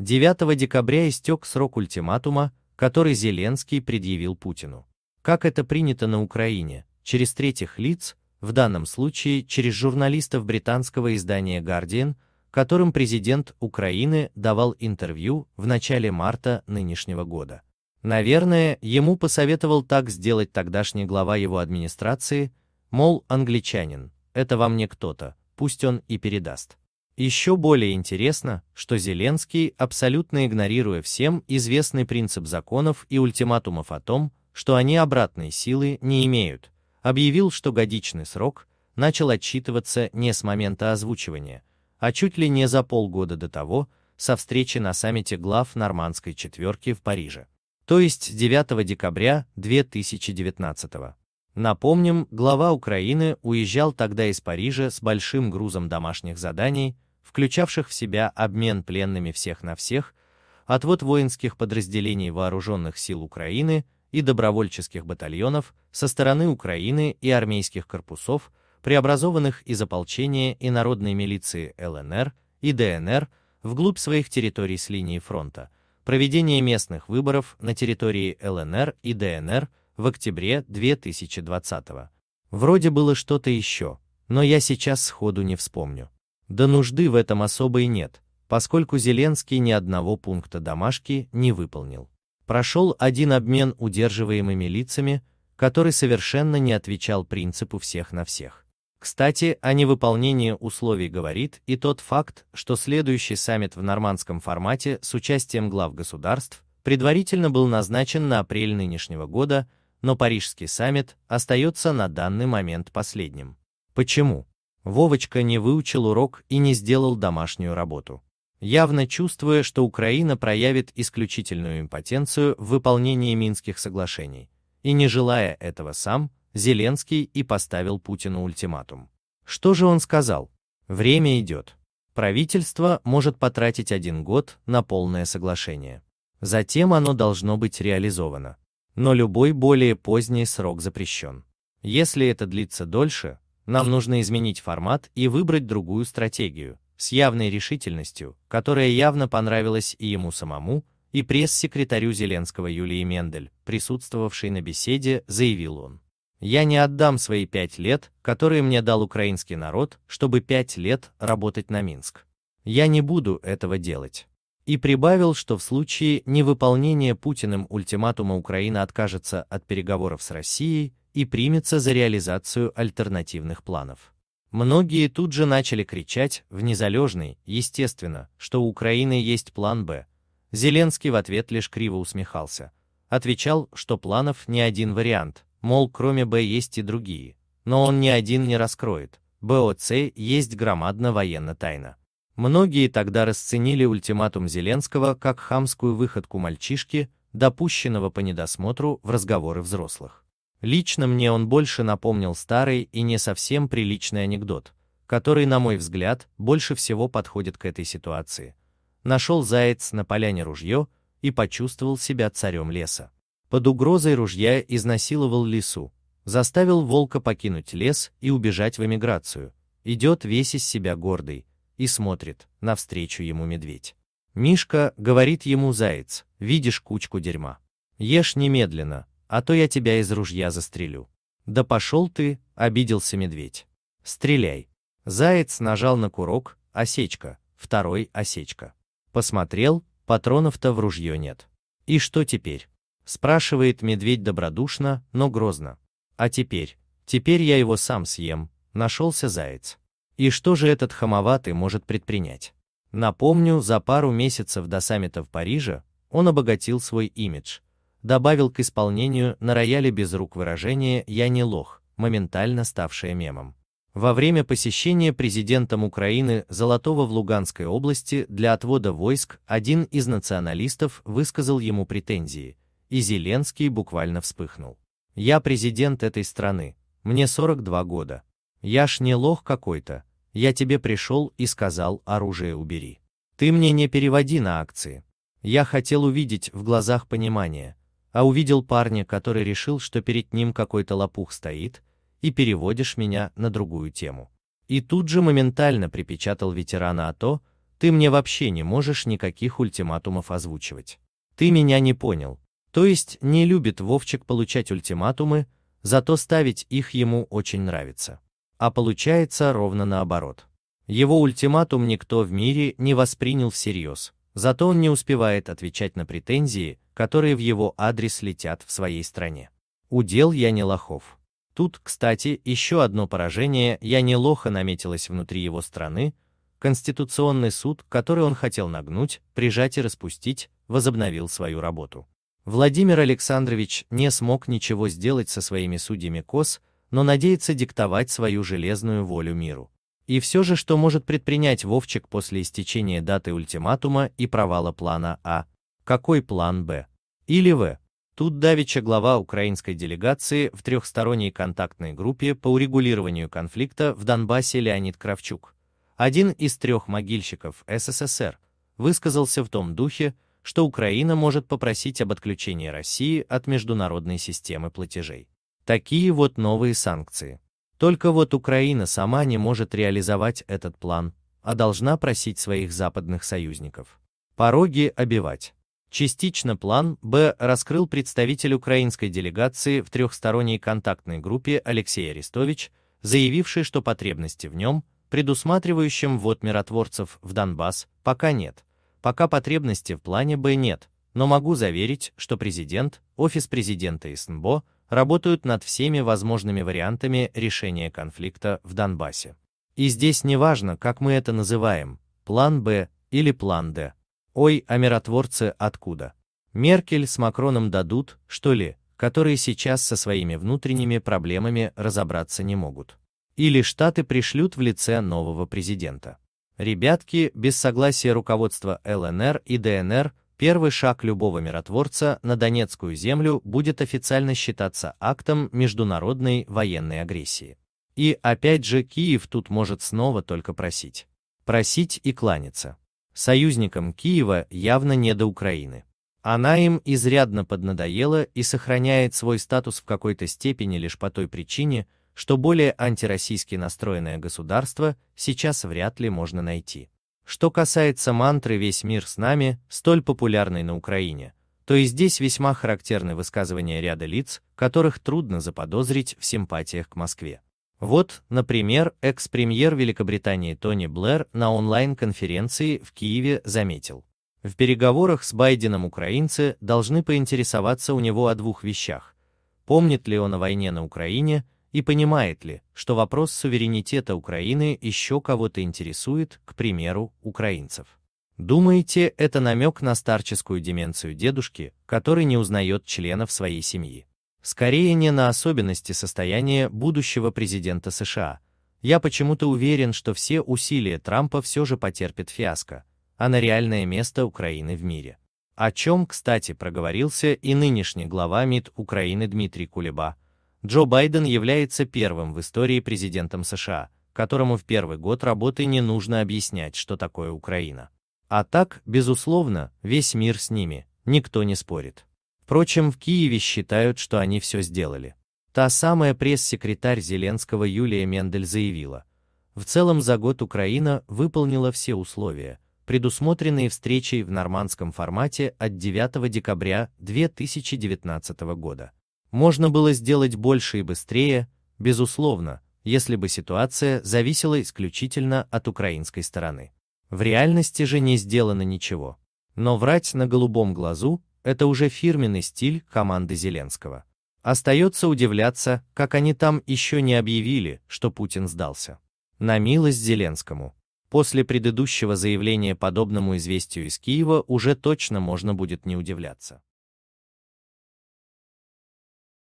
9 декабря истек срок ультиматума, который Зеленский предъявил Путину. Как это принято на Украине, через третьих лиц, в данном случае через журналистов британского издания Guardian, которым президент Украины давал интервью в начале марта нынешнего года. Наверное, ему посоветовал так сделать тогдашний глава его администрации, мол, англичанин, это вам не кто-то, пусть он и передаст. Еще более интересно, что Зеленский, абсолютно игнорируя всем известный принцип законов и ультиматумов о том, что они обратной силы не имеют, объявил, что годичный срок начал отчитываться не с момента озвучивания, а чуть ли не за полгода до того, со встречи на саммите глав нормандской четверки в Париже, то есть 9 декабря 2019 года. Напомним, глава Украины уезжал тогда из Парижа с большим грузом домашних заданий, включавших в себя обмен пленными всех на всех, отвод воинских подразделений вооруженных сил Украины и добровольческих батальонов со стороны Украины и армейских корпусов, преобразованных из ополчения и народной милиции ЛНР и ДНР вглубь своих территорий с линии фронта, проведение местных выборов на территории ЛНР и ДНР в октябре 2020 -го. Вроде было что-то еще, но я сейчас сходу не вспомню. Да нужды в этом особой нет, поскольку Зеленский ни одного пункта домашки не выполнил. Прошел один обмен удерживаемыми лицами, который совершенно не отвечал принципу всех на всех. Кстати, о невыполнении условий говорит и тот факт, что следующий саммит в нормандском формате с участием глав государств предварительно был назначен на апрель нынешнего года, но Парижский саммит остается на данный момент последним. Почему? Вовочка не выучил урок и не сделал домашнюю работу. Явно чувствуя, что Украина проявит исключительную импотенцию в выполнении Минских соглашений. И не желая этого сам, Зеленский и поставил Путину ультиматум. Что же он сказал? Время идет. Правительство может потратить один год на полное соглашение. Затем оно должно быть реализовано. Но любой более поздний срок запрещен. Если это длится дольше, нам нужно изменить формат и выбрать другую стратегию, с явной решительностью, которая явно понравилась и ему самому, и пресс-секретарю Зеленского Юлии Мендель, присутствовавшей на беседе, заявил он. «Я не отдам свои пять лет, которые мне дал украинский народ, чтобы пять лет работать на Минск. Я не буду этого делать». И прибавил, что в случае невыполнения Путиным ультиматума Украина откажется от переговоров с Россией и примется за реализацию альтернативных планов. Многие тут же начали кричать в незалежный, естественно, что у Украины есть план «Б». Зеленский в ответ лишь криво усмехался. Отвечал, что планов не один вариант, мол, кроме «Б» есть и другие, но он ни один не раскроет, БОЦ есть громадная военная тайна. Многие тогда расценили ультиматум Зеленского как хамскую выходку мальчишки, допущенного по недосмотру в разговоры взрослых. Лично мне он больше напомнил старый и не совсем приличный анекдот, который, на мой взгляд, больше всего подходит к этой ситуации. Нашел заяц на поляне ружье и почувствовал себя царем леса. Под угрозой ружья изнасиловал лесу, заставил волка покинуть лес и убежать в эмиграцию. Идет весь из себя гордый и смотрит, навстречу ему медведь. Мишка, говорит ему заяц, видишь кучку дерьма. Ешь немедленно, а то я тебя из ружья застрелю. Да пошел ты, обиделся медведь. Стреляй. Заяц нажал на курок, осечка, второй осечка. Посмотрел, патронов-то в ружье нет. И что теперь? Спрашивает медведь добродушно, но грозно. А теперь? Теперь я его сам съем, нашелся заяц. И что же этот хамоватый может предпринять? Напомню, за пару месяцев до саммита в Париже он обогатил свой имидж, добавил к исполнению на рояле без рук выражение «я не лох», моментально ставшее мемом. Во время посещения президентом Украины Золотого в Луганской области для отвода войск один из националистов высказал ему претензии, и Зеленский буквально вспыхнул. «Я президент этой страны, мне 42 года. Я ж не лох какой-то, я тебе пришел и сказал оружие убери. Ты мне не переводи на акции. Я хотел увидеть в глазах понимание, а увидел парня, который решил, что перед ним какой-то лопух стоит, и переводишь меня на другую тему. И тут же моментально припечатал ветерана о то, ты мне вообще не можешь никаких ультиматумов озвучивать. Ты меня не понял. То есть не любит Вовчик получать ультиматумы, зато ставить их ему очень нравится. А получается ровно наоборот. Его ультиматум никто в мире не воспринял всерьез, зато он не успевает отвечать на претензии, которые в его адрес летят в своей стране. Удел Яни Лохов. Тут, кстати, еще одно поражение Яни Лоха наметилось внутри его страны, Конституционный суд, который он хотел нагнуть, прижать и распустить, возобновил свою работу. Владимир Александрович не смог ничего сделать со своими судьями КОС, но надеется диктовать свою железную волю миру. И все же, что может предпринять Вовчик после истечения даты ультиматума и провала плана А, какой план Б? Или В? Тут давеча глава украинской делегации в трехсторонней контактной группе по урегулированию конфликта в Донбассе Леонид Кравчук, один из трех могильщиков СССР, высказался в том духе, что Украина может попросить об отключении России от международной системы платежей. Такие вот новые санкции. Только вот Украина сама не может реализовать этот план, а должна просить своих западных союзников. Пороги обивать. Частично план «Б» раскрыл представитель украинской делегации в трехсторонней контактной группе Алексей Арестович, заявивший, что потребности в нем, предусматривающем ввод миротворцев в Донбасс, пока нет. Пока потребности в плане «Б» нет, но могу заверить, что президент, офис президента и СНБО работают над всеми возможными вариантами решения конфликта в Донбассе. И здесь не важно, как мы это называем, план «Б» или план «Д», Ой, а миротворцы откуда? Меркель с Макроном дадут, что ли, которые сейчас со своими внутренними проблемами разобраться не могут. Или Штаты пришлют в лице нового президента. Ребятки, без согласия руководства ЛНР и ДНР, первый шаг любого миротворца на Донецкую землю будет официально считаться актом международной военной агрессии. И опять же Киев тут может снова только просить. Просить и кланяться. Союзникам Киева явно не до Украины. Она им изрядно поднадоела и сохраняет свой статус в какой-то степени лишь по той причине, что более антироссийски настроенное государство сейчас вряд ли можно найти. Что касается мантры «весь мир с нами», столь популярной на Украине, то и здесь весьма характерны высказывания ряда лиц, которых трудно заподозрить в симпатиях к Москве. Вот, например, экс-премьер Великобритании Тони Блэр на онлайн-конференции в Киеве заметил. В переговорах с Байденом украинцы должны поинтересоваться у него о двух вещах. Помнит ли он о войне на Украине и понимает ли, что вопрос суверенитета Украины еще кого-то интересует, к примеру, украинцев. Думаете, это намек на старческую деменцию дедушки, который не узнает членов своей семьи? Скорее не на особенности состояния будущего президента США. Я почему-то уверен, что все усилия Трампа все же потерпят фиаско, а на реальное место Украины в мире. О чем, кстати, проговорился и нынешний глава МИД Украины Дмитрий Кулеба. Джо Байден является первым в истории президентом США, которому в первый год работы не нужно объяснять, что такое Украина. А так, безусловно, весь мир с ними, никто не спорит. Впрочем, в Киеве считают, что они все сделали. Та самая пресс-секретарь Зеленского Юлия Мендель заявила, в целом за год Украина выполнила все условия, предусмотренные встречей в нормандском формате от 9 декабря 2019 года. Можно было сделать больше и быстрее, безусловно, если бы ситуация зависела исключительно от украинской стороны. В реальности же не сделано ничего. Но врать на голубом глазу это уже фирменный стиль команды Зеленского. Остается удивляться, как они там еще не объявили, что Путин сдался. На милость Зеленскому. После предыдущего заявления подобному известию из Киева уже точно можно будет не удивляться.